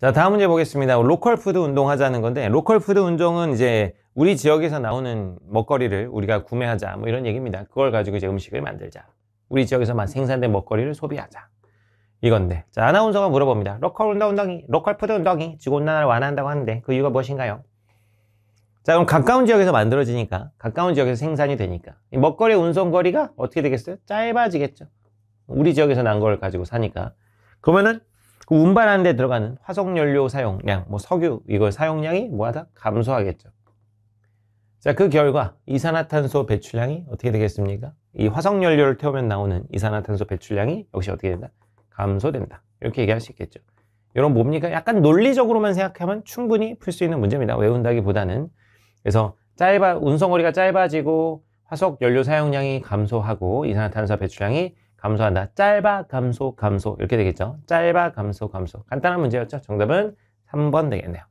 자 다음 문제 보겠습니다 로컬 푸드 운동 하자는 건데 로컬 푸드 운동은 이제 우리 지역에서 나오는 먹거리를 우리가 구매하자 뭐 이런 얘기입니다 그걸 가지고 이제 음식을 만들자 우리 지역에서만 생산된 먹거리를 소비하자 이건데 자 아나운서가 물어봅니다 로컬 운동 운동이 로컬 푸드 운동이 지구온난화를 완화한다고 하는데 그 이유가 무엇인가요? 자 그럼 가까운 지역에서 만들어지니까 가까운 지역에서 생산이 되니까 먹거리 운송거리가 어떻게 되겠어요? 짧아지겠죠 우리 지역에서 난 걸 가지고 사니까 그러면은 그 운반하는 데 들어가는 화석연료 사용량, 뭐 석유 이걸 사용량이 뭐하다? 감소하겠죠. 자, 그 결과 이산화탄소 배출량이 어떻게 되겠습니까? 이 화석연료를 태우면 나오는 이산화탄소 배출량이 역시 어떻게 된다? 감소된다. 이렇게 얘기할 수 있겠죠. 여러분 뭡니까? 약간 논리적으로만 생각하면 충분히 풀 수 있는 문제입니다. 외운다기보다는. 그래서 짧아 운송거리가 짧아지고 화석 연료 사용량이 감소하고 이산화탄소 배출량이 감소한다. 짧아, 감소, 감소 이렇게 되겠죠. 짧아, 감소, 감소. 간단한 문제였죠. 정답은 3번 되겠네요.